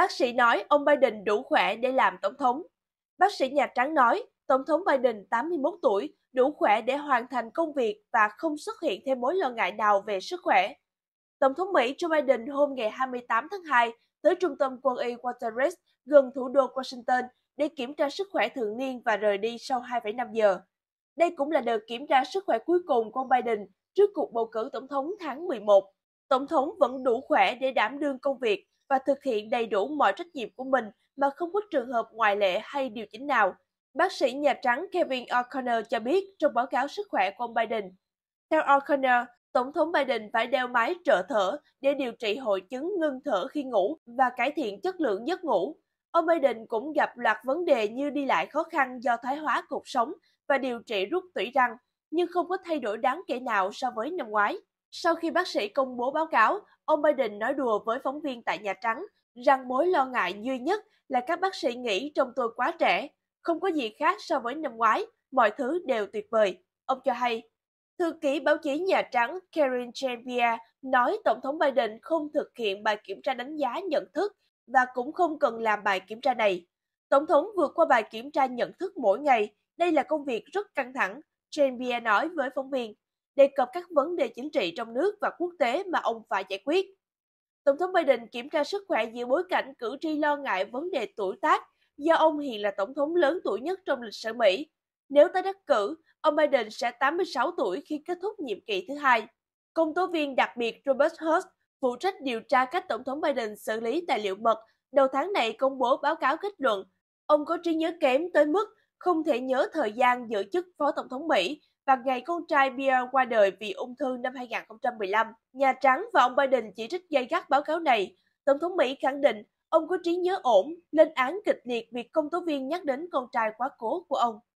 Bác sĩ nói ông Biden đủ khỏe để làm tổng thống. Bác sĩ Nhà Trắng nói Tổng thống Biden 81 tuổi đủ khỏe để hoàn thành công việc và không xuất hiện thêm mối lo ngại nào về sức khỏe. Tổng thống Mỹ Joe Biden hôm ngày 28 tháng 2 tới trung tâm quân y Waterres gần thủ đô Washington để kiểm tra sức khỏe thường niên và rời đi sau 2,5 giờ. Đây cũng là đợt kiểm tra sức khỏe cuối cùng của ông Biden trước cuộc bầu cử tổng thống tháng 11. Tổng thống vẫn đủ khỏe để đảm đương công việc và thực hiện đầy đủ mọi trách nhiệm của mình mà không có trường hợp ngoại lệ hay điều chỉnh nào, bác sĩ Nhà Trắng Kevin O'Connor cho biết trong báo cáo sức khỏe của ông Biden. Theo O'Connor, Tổng thống Biden phải đeo máy trợ thở để điều trị hội chứng ngưng thở khi ngủ và cải thiện chất lượng giấc ngủ. Ông Biden cũng gặp loạt vấn đề như đi lại khó khăn do thoái hóa cột sống và điều trị rút tủy răng, nhưng không có thay đổi đáng kể nào so với năm ngoái. Sau khi bác sĩ công bố báo cáo, ông Biden nói đùa với phóng viên tại Nhà Trắng rằng mối lo ngại duy nhất là các bác sĩ nghĩ trong tôi quá trẻ, không có gì khác so với năm ngoái, mọi thứ đều tuyệt vời. Ông cho hay, Thư ký báo chí Nhà Trắng Karen jean nói Tổng thống Biden không thực hiện bài kiểm tra đánh giá nhận thức và cũng không cần làm bài kiểm tra này. Tổng thống vượt qua bài kiểm tra nhận thức mỗi ngày, đây là công việc rất căng thẳng, Jean-Pierre nói với phóng viên đề cập các vấn đề chính trị trong nước và quốc tế mà ông phải giải quyết. Tổng thống Biden kiểm tra sức khỏe giữa bối cảnh cử tri lo ngại vấn đề tuổi tác do ông hiện là tổng thống lớn tuổi nhất trong lịch sử Mỹ. Nếu tái đắc cử, ông Biden sẽ 86 tuổi khi kết thúc nhiệm kỳ thứ hai. Công tố viên đặc biệt Robert Hurst phụ trách điều tra cách Tổng thống Biden xử lý tài liệu mật đầu tháng này công bố báo cáo kết luận ông có trí nhớ kém tới mức không thể nhớ thời gian giữ chức Phó Tổng thống Mỹ và ngày con trai Pierre qua đời vì ung thư năm 2015. Nhà Trắng và ông Biden chỉ trích gay gắt báo cáo này. Tổng thống Mỹ khẳng định ông có trí nhớ ổn, lên án kịch liệt việc công tố viên nhắc đến con trai quá cố của ông.